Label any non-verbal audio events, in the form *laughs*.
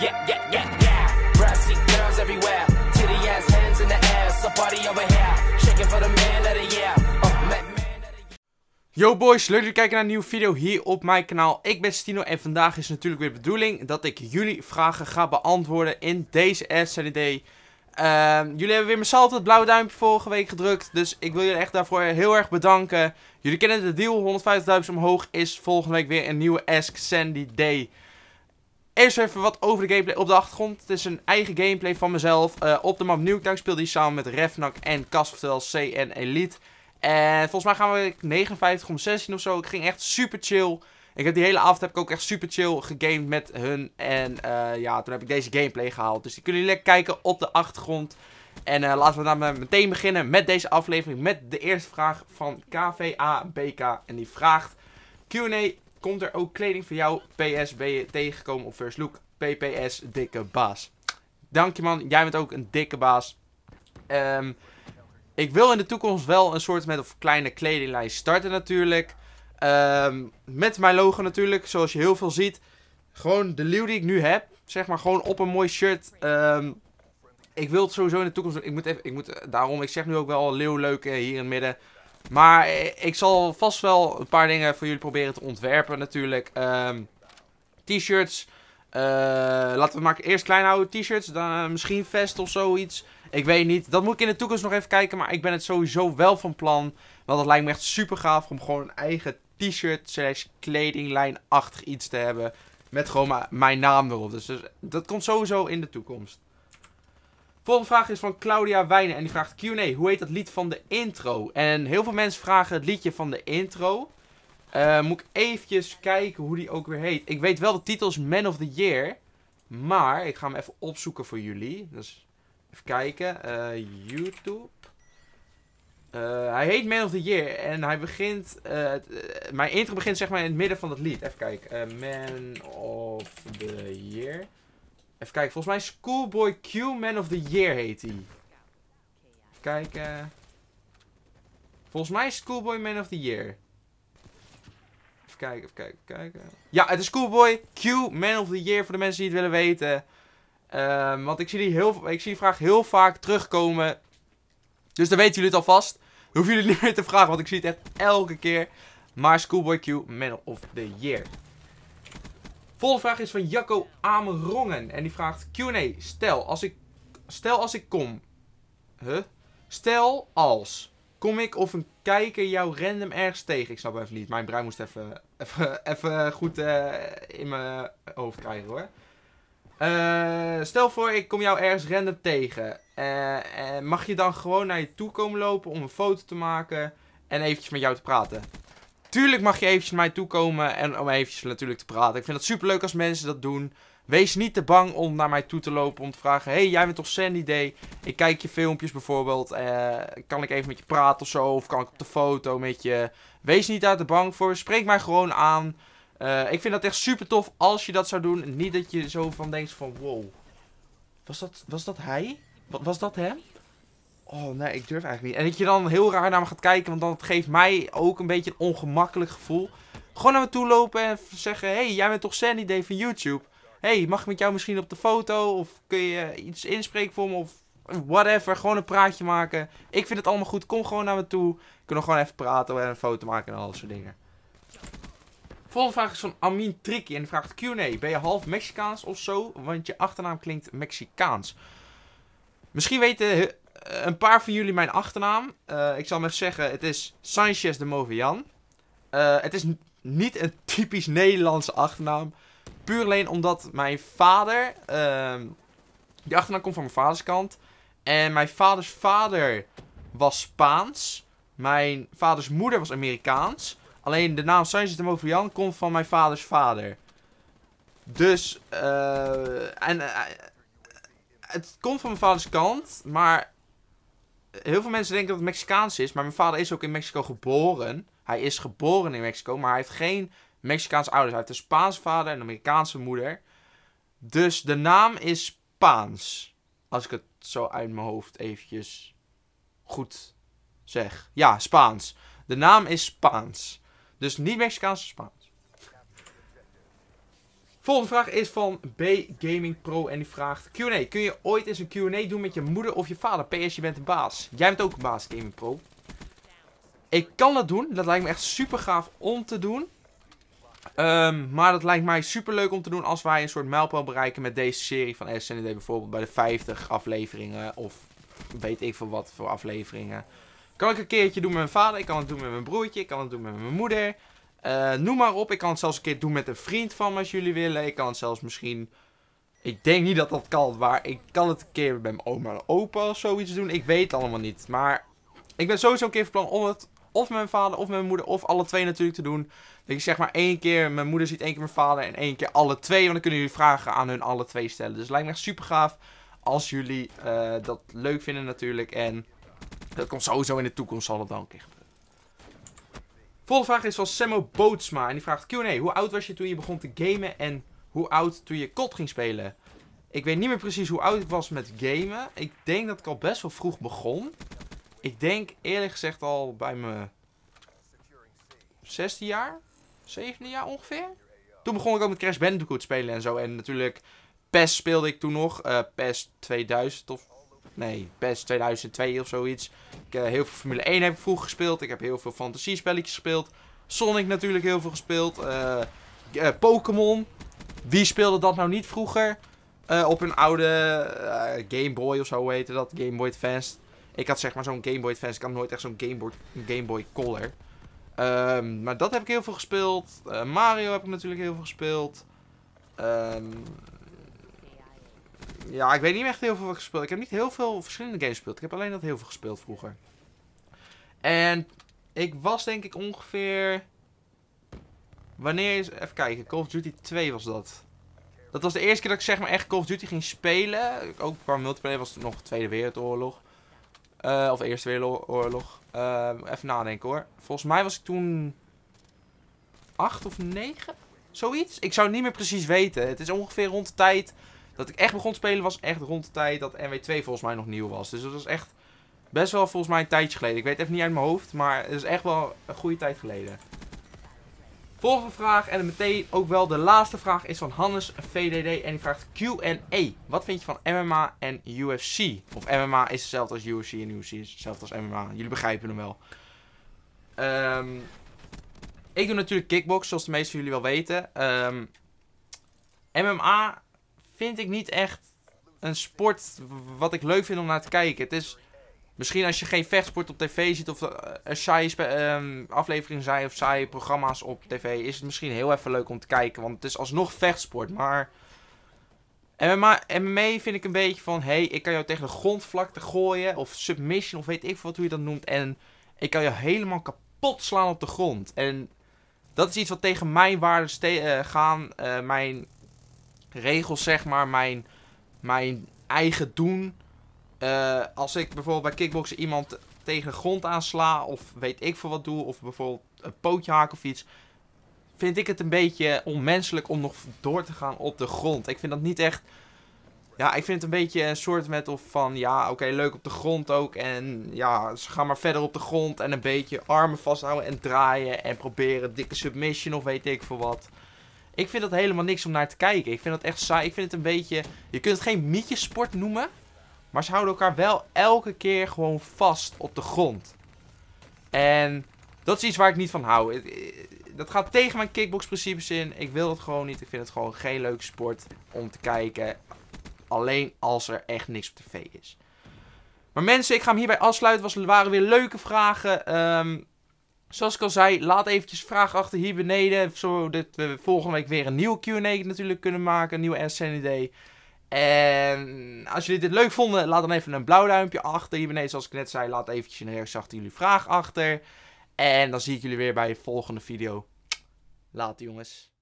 yeah, yeah, yeah, yeah, everywhere, ass hands in the over here, shaking for the man Yo boys, leuk dat jullie kijken naar een nieuwe video hier op mijn kanaal. Ik ben Stino en vandaag is natuurlijk weer de bedoeling dat ik jullie vragen ga beantwoorden in deze Sandy Uh, ehm, jullie hebben weer massaal het blauwe duimpje vorige week gedrukt, dus ik wil jullie echt daarvoor heel erg bedanken. Jullie kennen de deal, 150.000 omhoog is volgende week weer een nieuwe Ask Sandy Day. Eerst even wat over de gameplay op de achtergrond. Het is een eigen gameplay van mezelf. Eh, op de map Nuketown speelde die samen met Refnak en Castle C en Elite. En volgens mij gaan we 59 om 16 of zo. Ik ging echt super chill. Ik heb die hele avond heb ik ook echt super chill gegamed met hun. En eh, ja, toen heb ik deze gameplay gehaald. Dus die kunnen jullie lekker kijken op de achtergrond. En eh, laten we dan meteen beginnen met deze aflevering. Met de eerste vraag van KVABK. En die vraagt... Q&A komt er ook kleding voor jou. PS, ben je tegengekomen op First Look. PPS, dikke baas. Dank je man, jij bent ook een dikke baas. Ehm, ik wil in de toekomst wel een soort met of kleine kledinglijn starten natuurlijk. Ehm, met mijn logo natuurlijk, zoals je heel veel ziet. Gewoon de leeuw die ik nu heb. Zeg maar gewoon op een mooi shirt. Ehm, ik wil het sowieso in de toekomst Ik moet even, ik moet, daarom, ik zeg nu ook wel leeuw leuk eh, hier in het midden. Maar ik zal vast wel een paar dingen voor jullie proberen te ontwerpen natuurlijk. Ehm, t-shirts. Eh, laten we maar eerst klein houden. T-shirts, dan eh, misschien vest of zoiets. Ik weet niet. Dat moet ik in de toekomst nog even kijken. Maar ik ben het sowieso wel van plan. Want dat lijkt me echt super gaaf om gewoon een eigen t-shirt slash kledinglijnachtig iets te hebben. Met gewoon mijn naam erop. Dus, dus dat komt sowieso in de toekomst. Volgende vraag is van Claudia Wijnen en die vraagt Q&A, hoe heet dat lied van de intro? En heel veel mensen vragen het liedje van de intro. Eh, moet ik eventjes kijken hoe die ook weer heet. Ik weet wel de titel is Man of the Year, maar ik ga hem even opzoeken voor jullie. Dus even kijken, eh, YouTube. Eh, hij heet Man of the Year en hij begint, mijn intro begint zeg maar in het midden van het lied. Even kijken, Man of the Year. Even kijken, volgens mij Schoolboy Q Man of the Year heet hij. Even kijken. Volgens mij Schoolboy Man of the Year. Even kijken, even kijken, even kijken. Ja, het is Schoolboy Q Man of the Year voor de mensen die het willen weten. Ehm, want ik zie, die heel, ik zie vraag heel vaak terugkomen. Dus dan weten jullie het alvast. Hoef jullie niet meer te vragen, want ik zie het echt elke keer. Maar Schoolboy Q Man of the Year. Volgende vraag is van Jacco Amerongen. En die vraagt Q&A. Stel als ik, stel als ik kom. Huh? Stel als. Kom ik of een kijker jou random ergens tegen? Ik snap even niet. Mijn brein moest even, even, even goed eh, in mijn hoofd krijgen hoor. Eh, stel voor, ik kom jou ergens random tegen. Eh, mag je dan gewoon naar je toe komen lopen om een foto te maken en eventjes met jou te praten? Tuurlijk mag je eventjes naar mij toe komen en om eventjes natuurlijk te praten. Ik vind het superleuk als mensen dat doen. Wees niet te bang om naar mij toe te lopen om te vragen... hey, jij bent toch Sandy Day? Ik kijk je filmpjes bijvoorbeeld. Eh, kan ik even met je praten of zo? Of kan ik op de foto met je? Wees niet daar te bang voor. Spreek mij gewoon aan. Eh, ik vind dat echt super tof als je dat zou doen. Niet dat je zo van denkt van wow. Was dat, was dat hij? Was dat hem? Oh nee, ik durf eigenlijk niet. En dat je dan heel raar naar me gaat kijken, want dat geeft mij ook een beetje een ongemakkelijk gevoel. Gewoon naar me toe lopen en zeggen, hé, hey, jij bent toch Sandy Day van YouTube? Hé, hey, mag ik met jou misschien op de foto? Of kun je iets inspreken voor me? Of whatever, gewoon een praatje maken. Ik vind het allemaal goed, kom gewoon naar me toe. Kunnen gewoon even praten en een foto maken en al dat soort dingen. Volgende vraag is van Amin Triki en die vraagt Q&A. Ben je half Mexicaans of zo? Want je achternaam klinkt Mexicaans. Misschien weten een paar van jullie mijn achternaam. Eh, ik zal maar zeggen, het is Sanchez de Movian. Eh, het is niet een *laughs* typisch Nederlandse achternaam. Puur alleen omdat mijn vader... Ehm, die achternaam komt van mijn vaders kant. En mijn vaders vader was Spaans. Mijn vaders moeder was Amerikaans. Alleen de naam Sanchez de Movian komt van mijn vaders vader. Dus... Eh, en het komt van mijn vaders kant, maar heel veel mensen denken dat het Mexicaans is, maar mijn vader is ook in Mexico geboren. Hij is geboren in Mexico, maar hij heeft geen Mexicaans ouders. Hij heeft een Spaanse vader en een Amerikaanse moeder. Dus de naam is Spaans. Als ik het zo uit mijn hoofd eventjes goed zeg. Ja, Spaans. De naam is Spaans. Dus niet Mexicaans, Spaans. Volgende vraag is van B Gaming Pro en die vraagt... Q&A, kun je ooit eens een Q&A doen met je moeder of je vader? PS, je bent een baas. Jij bent ook een baas, Gaming Pro. Ik kan dat doen. Dat lijkt me echt super gaaf om te doen. Ehm, maar dat lijkt mij super leuk om te doen als wij een soort mijlpaal bereiken met deze serie van SND. E bijvoorbeeld bij de 50 afleveringen of weet ik veel wat voor afleveringen. Kan ik een keertje doen met mijn vader, ik kan het doen met mijn broertje, ik kan het doen met mijn moeder. Eh, noem maar op. Ik kan het zelfs een keer doen met een vriend van als jullie willen. Ik kan het zelfs misschien... Ik denk niet dat dat kan, maar ik kan het een keer bij mijn oma en opa of zoiets doen. Ik weet het allemaal niet. Maar ik ben sowieso een keer van plan om het of met mijn vader of met mijn moeder of alle twee natuurlijk te doen. Dat je zeg maar één keer mijn moeder ziet, één keer mijn vader en één keer alle twee. Want dan kunnen jullie vragen aan hun alle twee stellen. Dus het lijkt me echt super gaaf als jullie eh, dat leuk vinden natuurlijk. En dat komt sowieso in de toekomst, zal het dan een Volgende vraag is van Semmo Bootsma. En die vraagt: QA, hoe oud was je toen je begon te gamen en hoe oud toen je kot ging spelen? Ik weet niet meer precies hoe oud ik was met gamen. Ik denk dat ik al best wel vroeg begon. Ik denk eerlijk gezegd al bij mijn 16 jaar, 17 jaar ongeveer. Toen begon ik ook met Crash Bandicoot spelen en zo. En natuurlijk PES speelde ik toen nog. Uh, PES 2000 of Nee, best 2002 of zoiets. Ik, eh, heel veel Formule 1 heb ik vroeger gespeeld. Ik heb heel veel fantasiespelletjes gespeeld. Sonic natuurlijk heel veel gespeeld. Uh, Pokémon. Wie speelde dat nou niet vroeger? op een oude Game Boy of zo heette dat. Game Boy Advance. Ik had zeg maar zo'n Game Boy Advance. Ik had nooit echt zo'n Game Boy, Game Boy Color. Ehm, maar dat heb ik heel veel gespeeld. Mario heb ik natuurlijk heel veel gespeeld. Ehm, ja, ik weet niet echt heel veel wat ik gespeeld Ik heb niet heel veel verschillende games gespeeld. Ik heb alleen dat heel veel gespeeld vroeger. En ik was denk ik ongeveer... Wanneer is... Even kijken, Call of Duty 2 was dat. Dat was de eerste keer dat ik zeg maar echt Call of Duty ging spelen. Ook qua multiplayer was het nog Tweede Wereldoorlog. Eh, of Eerste Wereldoorlog. Eh, even nadenken hoor. Volgens mij was ik toen... 8 of 9? Zoiets? Ik zou niet meer precies weten. Het is ongeveer rond de tijd dat ik echt begon te spelen was echt rond de tijd dat mw 2 volgens mij nog nieuw was. Dus dat was echt best wel volgens mij een tijdje geleden. Ik weet even niet uit mijn hoofd, maar het is echt wel een goede tijd geleden. Volgende vraag en meteen ook wel de laatste vraag is van Hannes VDD en die vraagt Q&A. Wat vind je van MMA en UFC? Of MMA is hetzelfde als UFC en UFC is hetzelfde als MMA. Jullie begrijpen hem wel. Ehm, ik doe natuurlijk kickbox zoals de meeste van jullie wel weten. MMA ehm, vind ik niet echt een sport wat ik leuk vind om naar te kijken. Het is misschien als je geen vechtsport op tv ziet of er eh, saaie ehm, afleveringen zijn of saaie programma's op tv, is het misschien heel even leuk om te kijken. Want het is alsnog vechtsport, maar... MMA, MMA vind ik een beetje van, hey, ik kan jou tegen de grondvlakte gooien of submission of weet ik wat hoe je dat noemt. En ik kan je helemaal kapot slaan op de grond. En dat is iets wat tegen mijn waarden eh, gaan. Eh, mijn regels, zeg maar, mijn, mijn eigen doen. Eh, als ik bijvoorbeeld bij kickboksen iemand tegen de grond aansla, of weet ik voor wat doe, of bijvoorbeeld een pootje haak of iets, vind ik het een beetje onmenselijk om nog door te gaan op de grond. Ik vind dat niet echt. Ja, ik vind het een beetje een soort met of van ja, oké, leuk op de grond ook. En ja, ze gaan maar verder op de grond en een beetje armen vasthouden en draaien en proberen dikke submission of weet ik veel wat. Ik vind dat helemaal niks om naar te kijken. Ik vind dat echt saai. Ik vind het een beetje... Je kunt het geen mietjesport noemen. Maar ze houden elkaar wel elke keer gewoon vast op de grond. En dat is iets waar ik niet van hou. Eh, dat gaat tegen mijn kickboxprincipes in. Ik wil dat gewoon niet. Ik vind het gewoon geen leuke sport om te kijken. Alleen als er echt niks op tv is. Maar mensen, ik ga hem hierbij afsluiten. Het waren weer leuke vragen. Um, Zoals ik al zei, laat eventjes vraag achter hier beneden. Zodat we volgende week weer een nieuwe Q&A natuurlijk kunnen maken. Een nieuwe SND. En als jullie dit leuk vonden, laat dan even een blauw duimpje achter. Hier beneden, zoals ik net zei, laat eventjes een reactie achter jullie vraag achter. En dan zie ik jullie weer bij de volgende video. Later jongens.